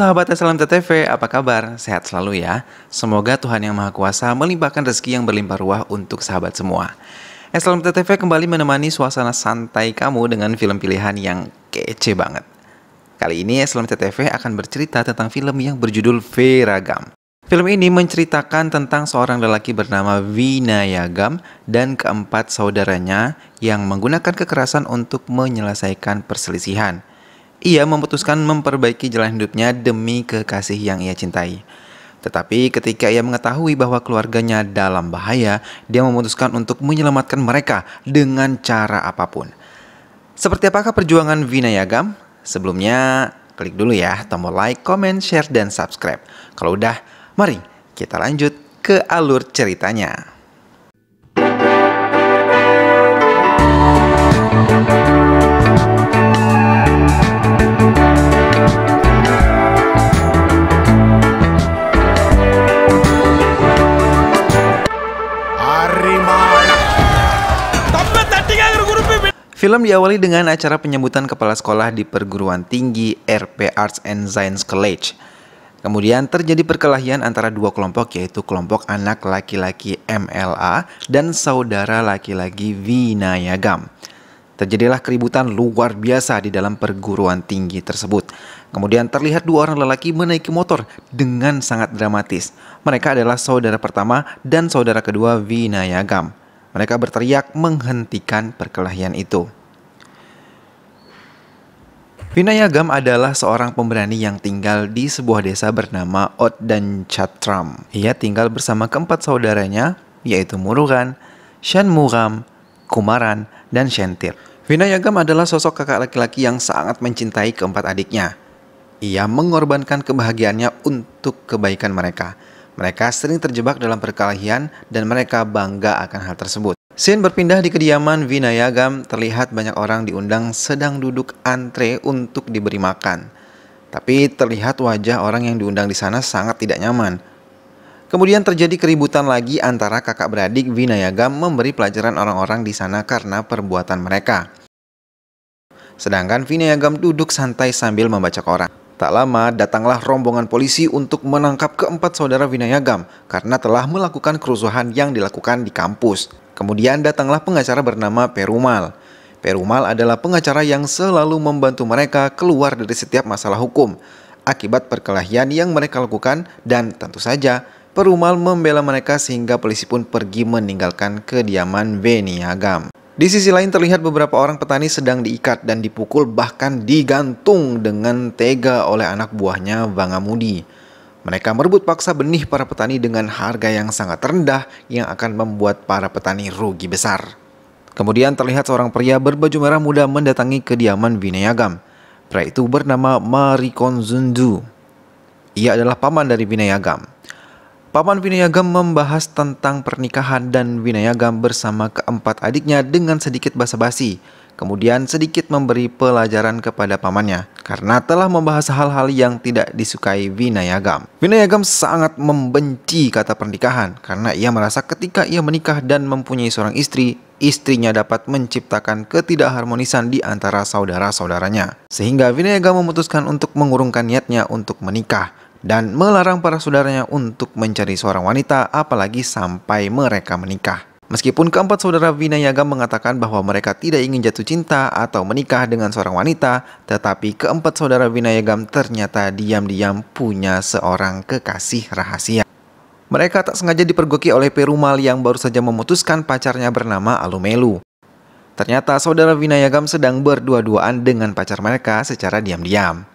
sahabat Salam TTV, apa kabar? Sehat selalu ya. Semoga Tuhan Yang Maha Kuasa melimpahkan rezeki yang berlimpah ruah untuk sahabat semua. Eh, Salam TTV kembali menemani suasana santai kamu dengan film pilihan yang kece banget. Kali ini eh, Salam TTV akan bercerita tentang film yang berjudul Veragam. Film ini menceritakan tentang seorang lelaki bernama Vinayagam dan keempat saudaranya yang menggunakan kekerasan untuk menyelesaikan perselisihan ia memutuskan memperbaiki jalan hidupnya demi kekasih yang ia cintai. Tetapi ketika ia mengetahui bahwa keluarganya dalam bahaya, dia memutuskan untuk menyelamatkan mereka dengan cara apapun. Seperti apakah perjuangan Vinayagam? Sebelumnya, klik dulu ya tombol like, comment, share, dan subscribe. Kalau udah, mari kita lanjut ke alur ceritanya. Film diawali dengan acara penyambutan kepala sekolah di perguruan tinggi RP Arts and Science College. Kemudian terjadi perkelahian antara dua kelompok yaitu kelompok anak laki-laki MLA dan saudara laki-laki Vinayagam. Terjadilah keributan luar biasa di dalam perguruan tinggi tersebut. Kemudian terlihat dua orang lelaki menaiki motor dengan sangat dramatis. Mereka adalah saudara pertama dan saudara kedua Vinayagam. Mereka berteriak menghentikan perkelahian itu. Vinayagam adalah seorang pemberani yang tinggal di sebuah desa bernama Ot dan Chatram. Ia tinggal bersama keempat saudaranya, yaitu Murugan, Shanmugam, Kumaran, dan Shentir. Vinayagam adalah sosok kakak laki-laki yang sangat mencintai keempat adiknya. Ia mengorbankan kebahagiaannya untuk kebaikan mereka. Mereka sering terjebak dalam perkelahian dan mereka bangga akan hal tersebut. Scene berpindah di kediaman Vinayagam, terlihat banyak orang diundang sedang duduk antre untuk diberi makan. Tapi terlihat wajah orang yang diundang di sana sangat tidak nyaman. Kemudian terjadi keributan lagi antara kakak beradik Vinayagam memberi pelajaran orang-orang di sana karena perbuatan mereka. Sedangkan Vinayagam duduk santai sambil membaca koran. Tak lama datanglah rombongan polisi untuk menangkap keempat saudara Winayagam karena telah melakukan kerusuhan yang dilakukan di kampus. Kemudian datanglah pengacara bernama Perumal. Perumal adalah pengacara yang selalu membantu mereka keluar dari setiap masalah hukum akibat perkelahian yang mereka lakukan dan tentu saja Perumal membela mereka sehingga polisi pun pergi meninggalkan kediaman Agam. Di sisi lain terlihat beberapa orang petani sedang diikat dan dipukul bahkan digantung dengan tega oleh anak buahnya Bangamudi. Mereka merebut paksa benih para petani dengan harga yang sangat rendah yang akan membuat para petani rugi besar. Kemudian terlihat seorang pria berbaju merah muda mendatangi kediaman Vinayagam. Pria itu bernama Marikon Zundu. Ia adalah paman dari Vinayagam. Paman Vinayagam membahas tentang pernikahan dan Vinayagam bersama keempat adiknya dengan sedikit basa-basi. Kemudian sedikit memberi pelajaran kepada pamannya karena telah membahas hal-hal yang tidak disukai Vinayagam. Vinayagam sangat membenci kata pernikahan karena ia merasa ketika ia menikah dan mempunyai seorang istri, istrinya dapat menciptakan ketidakharmonisan di antara saudara-saudaranya. Sehingga Vinayagam memutuskan untuk mengurungkan niatnya untuk menikah dan melarang para saudaranya untuk mencari seorang wanita apalagi sampai mereka menikah. Meskipun keempat saudara Vinayaga mengatakan bahwa mereka tidak ingin jatuh cinta atau menikah dengan seorang wanita, tetapi keempat saudara Vinayagam ternyata diam-diam punya seorang kekasih rahasia. Mereka tak sengaja dipergoki oleh Perumal yang baru saja memutuskan pacarnya bernama Alumelu. Ternyata saudara Vinayagam sedang berdua-duaan dengan pacar mereka secara diam-diam.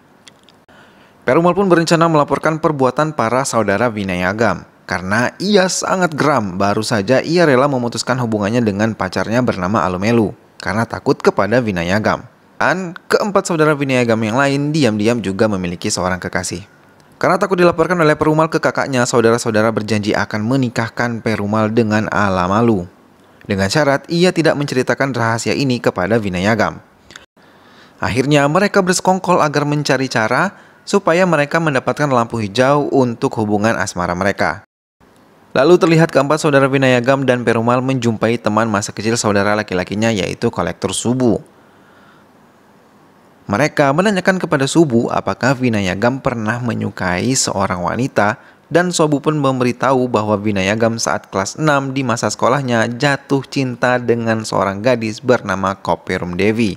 Perumal pun berencana melaporkan perbuatan para saudara Vinayagam karena ia sangat geram baru saja ia rela memutuskan hubungannya dengan pacarnya bernama Alumelu karena takut kepada Vinayagam. An, keempat saudara Vinayagam yang lain diam-diam juga memiliki seorang kekasih. Karena takut dilaporkan oleh Perumal ke kakaknya, saudara-saudara berjanji akan menikahkan Perumal dengan Alamalu. Dengan syarat ia tidak menceritakan rahasia ini kepada Vinayagam. Akhirnya mereka bersekongkol agar mencari cara supaya mereka mendapatkan lampu hijau untuk hubungan asmara mereka. Lalu terlihat keempat saudara Vinayagam dan Perumal menjumpai teman masa kecil saudara laki-lakinya yaitu kolektor Subu. Mereka menanyakan kepada Subu apakah Vinayagam pernah menyukai seorang wanita dan Sobu pun memberitahu bahwa Vinayagam saat kelas 6 di masa sekolahnya jatuh cinta dengan seorang gadis bernama Kopirum Devi.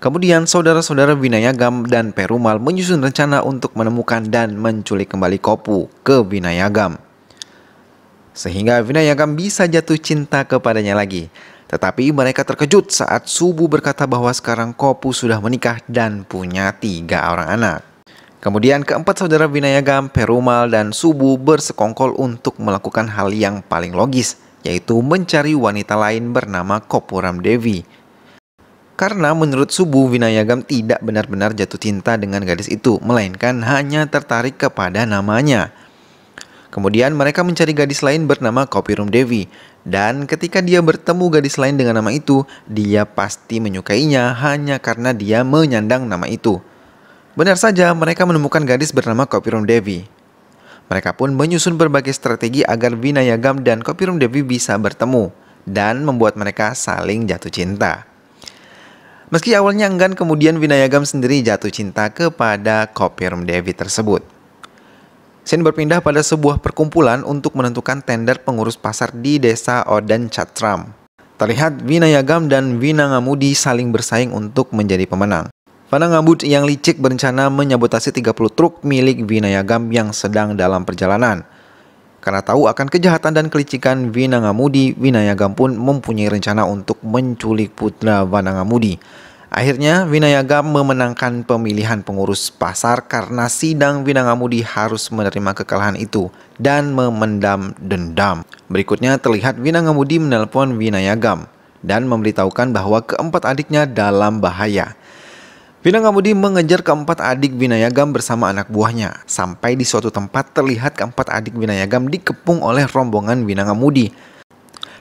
Kemudian saudara-saudara Winayagam dan Perumal menyusun rencana untuk menemukan dan menculik kembali Kopu ke Winayagam. Sehingga Winayagam bisa jatuh cinta kepadanya lagi. Tetapi mereka terkejut saat Subu berkata bahwa sekarang Kopu sudah menikah dan punya tiga orang anak. Kemudian keempat saudara Winayagam, Perumal, dan Subu bersekongkol untuk melakukan hal yang paling logis, yaitu mencari wanita lain bernama Kopuram Devi karena menurut Subu, Vinayagam tidak benar-benar jatuh cinta dengan gadis itu, melainkan hanya tertarik kepada namanya. Kemudian mereka mencari gadis lain bernama Kopirum Devi. Dan ketika dia bertemu gadis lain dengan nama itu, dia pasti menyukainya hanya karena dia menyandang nama itu. Benar saja, mereka menemukan gadis bernama Kopirum Devi. Mereka pun menyusun berbagai strategi agar Vinayagam dan Kopirum Devi bisa bertemu dan membuat mereka saling jatuh cinta. Meski awalnya enggan, kemudian Vinayagam sendiri jatuh cinta kepada Kopirm Devi tersebut. Sen berpindah pada sebuah perkumpulan untuk menentukan tender pengurus pasar di desa Odan Chatram. Terlihat Vinayagam dan Vinangamudi saling bersaing untuk menjadi pemenang. ngambut yang licik berencana menyabotasi 30 truk milik Vinayagam yang sedang dalam perjalanan. Karena tahu akan kejahatan dan kelicikan Winangamudi, Winayagam pun mempunyai rencana untuk menculik putra Wanangamudi. Akhirnya Winayagam memenangkan pemilihan pengurus pasar karena sidang Winangamudi harus menerima kekalahan itu dan memendam dendam. Berikutnya terlihat Winangamudi menelpon Winayagam dan memberitahukan bahwa keempat adiknya dalam bahaya. Winangamudi mengejar keempat adik Winayagam bersama anak buahnya. Sampai di suatu tempat terlihat keempat adik Winayagam dikepung oleh rombongan Winangamudi.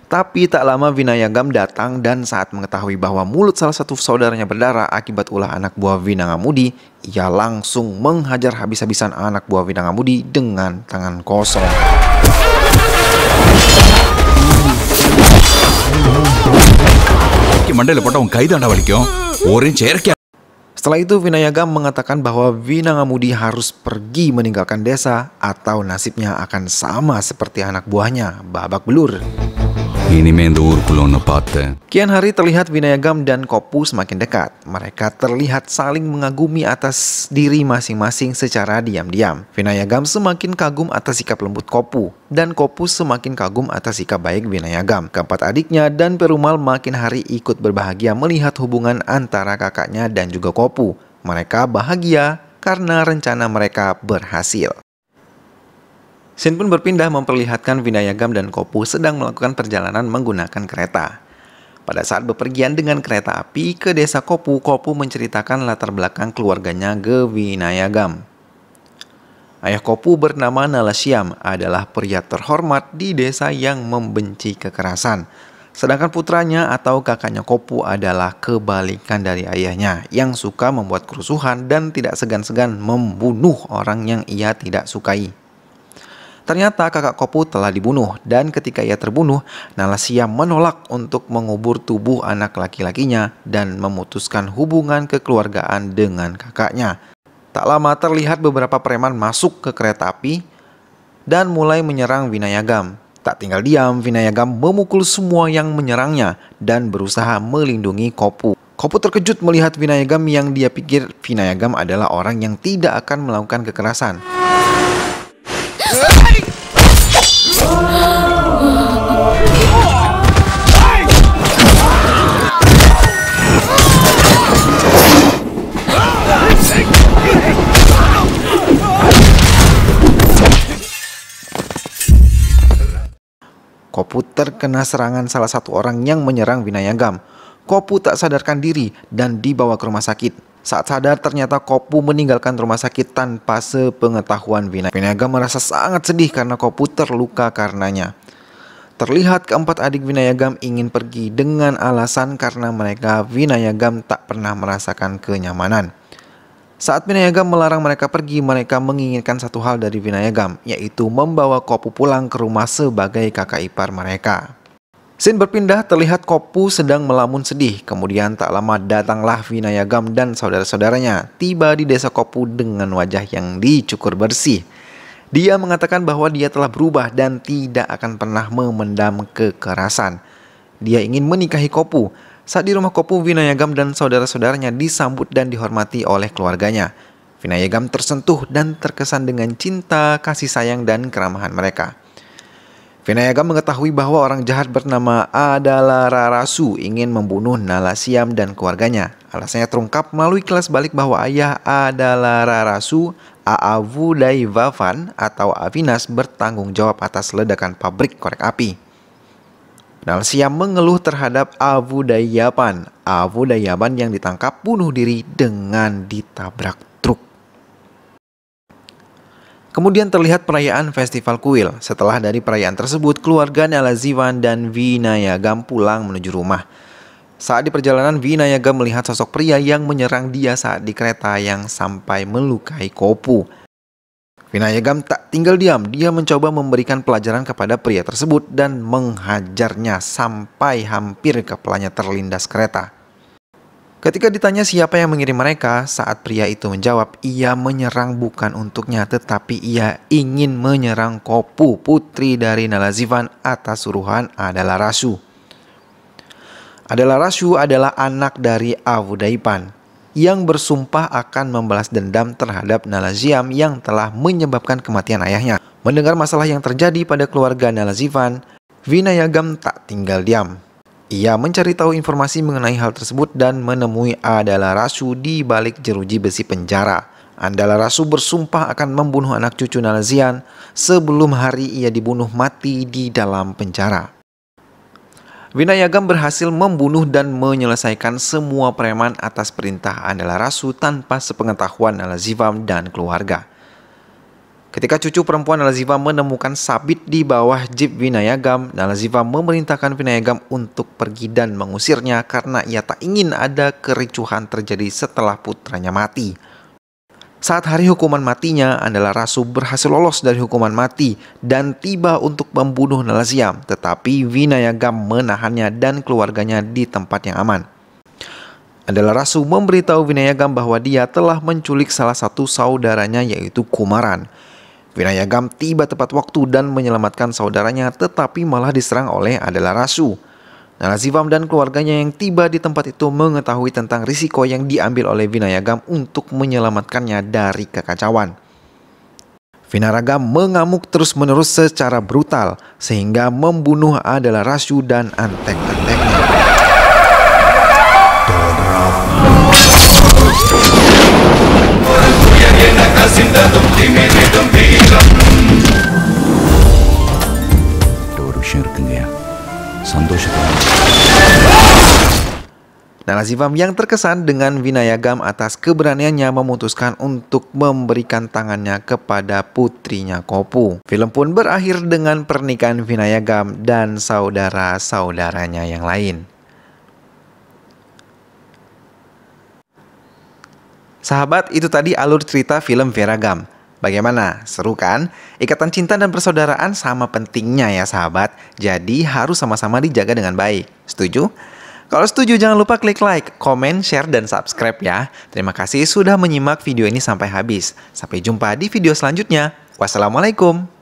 Tapi tak lama Winayagam datang dan saat mengetahui bahwa mulut salah satu saudaranya berdarah akibat ulah anak buah Winangamudi, ia langsung menghajar habis-habisan anak buah Winangamudi dengan tangan kosong. மண்டையில் போட்டவன் கைதாண்டா வலிக்கும் Orang செயற்கை setelah itu Vinayagam mengatakan bahwa Vinangamudi harus pergi meninggalkan desa atau nasibnya akan sama seperti anak buahnya, babak belur. Ini main ஊருக்குள்ள ஒன்று kian hari terlihat Vinayagam dan Kopu semakin dekat. Mereka terlihat saling mengagumi atas diri masing-masing secara diam-diam. Vinayagam semakin kagum atas sikap lembut Kopu dan Kopu semakin kagum atas sikap baik Vinayagam. Keempat adiknya dan Perumal makin hari ikut berbahagia melihat hubungan antara kakaknya dan juga Kopu. Mereka bahagia karena rencana mereka berhasil. Sin pun berpindah memperlihatkan Vinayagam dan Kopu sedang melakukan perjalanan menggunakan kereta. Pada saat bepergian dengan kereta api ke desa Kopu, Kopu menceritakan latar belakang keluarganya ke Vinayagam. Ayah Kopu bernama Nalasiam adalah pria terhormat di desa yang membenci kekerasan. Sedangkan putranya atau kakaknya Kopu adalah kebalikan dari ayahnya yang suka membuat kerusuhan dan tidak segan-segan membunuh orang yang ia tidak sukai. Ternyata kakak Kopu telah dibunuh dan ketika ia terbunuh, Nalasia menolak untuk mengubur tubuh anak laki-lakinya dan memutuskan hubungan kekeluargaan dengan kakaknya. Tak lama terlihat beberapa preman masuk ke kereta api dan mulai menyerang Vinayagam. Tak tinggal diam, Vinayagam memukul semua yang menyerangnya dan berusaha melindungi Kopu. Kopu terkejut melihat Vinayagam yang dia pikir Vinayagam adalah orang yang tidak akan melakukan kekerasan. terkena serangan salah satu orang yang menyerang Winayagam. Kopu tak sadarkan diri dan dibawa ke rumah sakit. Saat sadar ternyata Kopu meninggalkan rumah sakit tanpa sepengetahuan Winayagam. Winayagam merasa sangat sedih karena Kopu terluka karenanya. Terlihat keempat adik Vinayagam ingin pergi dengan alasan karena mereka Vinayagam tak pernah merasakan kenyamanan. Saat Vinayagam melarang mereka pergi, mereka menginginkan satu hal dari Vinayagam, yaitu membawa Kopu pulang ke rumah sebagai kakak ipar mereka. Sin berpindah terlihat Kopu sedang melamun sedih, kemudian tak lama datanglah Vinayagam dan saudara-saudaranya tiba di desa Kopu dengan wajah yang dicukur bersih. Dia mengatakan bahwa dia telah berubah dan tidak akan pernah memendam kekerasan. Dia ingin menikahi Kopu, saat di rumah Kopu Vinayagam dan saudara-saudaranya disambut dan dihormati oleh keluarganya. Vinayagam tersentuh dan terkesan dengan cinta, kasih sayang, dan keramahan mereka. Vinayagam mengetahui bahwa orang jahat bernama adalah Rarasu ingin membunuh Nalasiam dan keluarganya. Alasannya terungkap melalui kelas balik bahwa ayah adalah Rarasu Vavan atau Avinas bertanggung jawab atas ledakan pabrik korek api. Siam mengeluh terhadap Abu Dayapan. Abu Dayapan yang ditangkap bunuh diri dengan ditabrak truk. Kemudian terlihat perayaan festival kuil. Setelah dari perayaan tersebut, keluarga Nalazivan dan Vinayagam pulang menuju rumah. Saat di perjalanan, Vinayagam melihat sosok pria yang menyerang dia saat di kereta yang sampai melukai Kopu. Vinayagam tak tinggal diam, dia mencoba memberikan pelajaran kepada pria tersebut dan menghajarnya sampai hampir kepalanya terlindas kereta. Ketika ditanya siapa yang mengirim mereka, saat pria itu menjawab, ia menyerang bukan untuknya tetapi ia ingin menyerang Kopu, putri dari Nalazivan atas suruhan adalah Rasu. Adalah Rasu adalah anak dari Avudaipan, yang bersumpah akan membalas dendam terhadap Nalaziam yang telah menyebabkan kematian ayahnya. Mendengar masalah yang terjadi pada keluarga Nalazivan, Vinayagam tak tinggal diam. Ia mencari tahu informasi mengenai hal tersebut dan menemui Adala Rasu di balik jeruji besi penjara. Andala Rasu bersumpah akan membunuh anak cucu Nalazian sebelum hari ia dibunuh mati di dalam penjara. Vinayagam berhasil membunuh dan menyelesaikan semua preman atas perintah Andala Rasu tanpa sepengetahuan Alazivam dan keluarga. Ketika cucu perempuan Nalaziva menemukan sabit di bawah jeep Vinayagam, Nalaziva memerintahkan Vinayagam untuk pergi dan mengusirnya karena ia tak ingin ada kericuhan terjadi setelah putranya mati. Saat hari hukuman matinya, Andalah Rasu berhasil lolos dari hukuman mati dan tiba untuk membunuh Nalaziam, tetapi Vinayagam menahannya dan keluarganya di tempat yang aman. Andalah Rasu memberitahu Vinayagam bahwa dia telah menculik salah satu saudaranya yaitu Kumaran. Vinayagam tiba tepat waktu dan menyelamatkan saudaranya tetapi malah diserang oleh Andala Rasu. Nazifam dan keluarganya yang tiba di tempat itu mengetahui tentang risiko yang diambil oleh Vinayagam untuk menyelamatkannya dari kekacauan. Vinaragam mengamuk terus-menerus secara brutal sehingga membunuh adalah rasyu dan antek-anteknya. Nazivam yang terkesan dengan Vinayagam atas keberaniannya memutuskan untuk memberikan tangannya kepada putrinya Kopu. Film pun berakhir dengan pernikahan Vinayagam dan saudara-saudaranya yang lain. Sahabat, itu tadi alur cerita film Vera Gam. Bagaimana? Seru kan? Ikatan cinta dan persaudaraan sama pentingnya ya sahabat. Jadi harus sama-sama dijaga dengan baik. Setuju? Kalau setuju jangan lupa klik like, komen, share, dan subscribe ya. Terima kasih sudah menyimak video ini sampai habis. Sampai jumpa di video selanjutnya. Wassalamualaikum.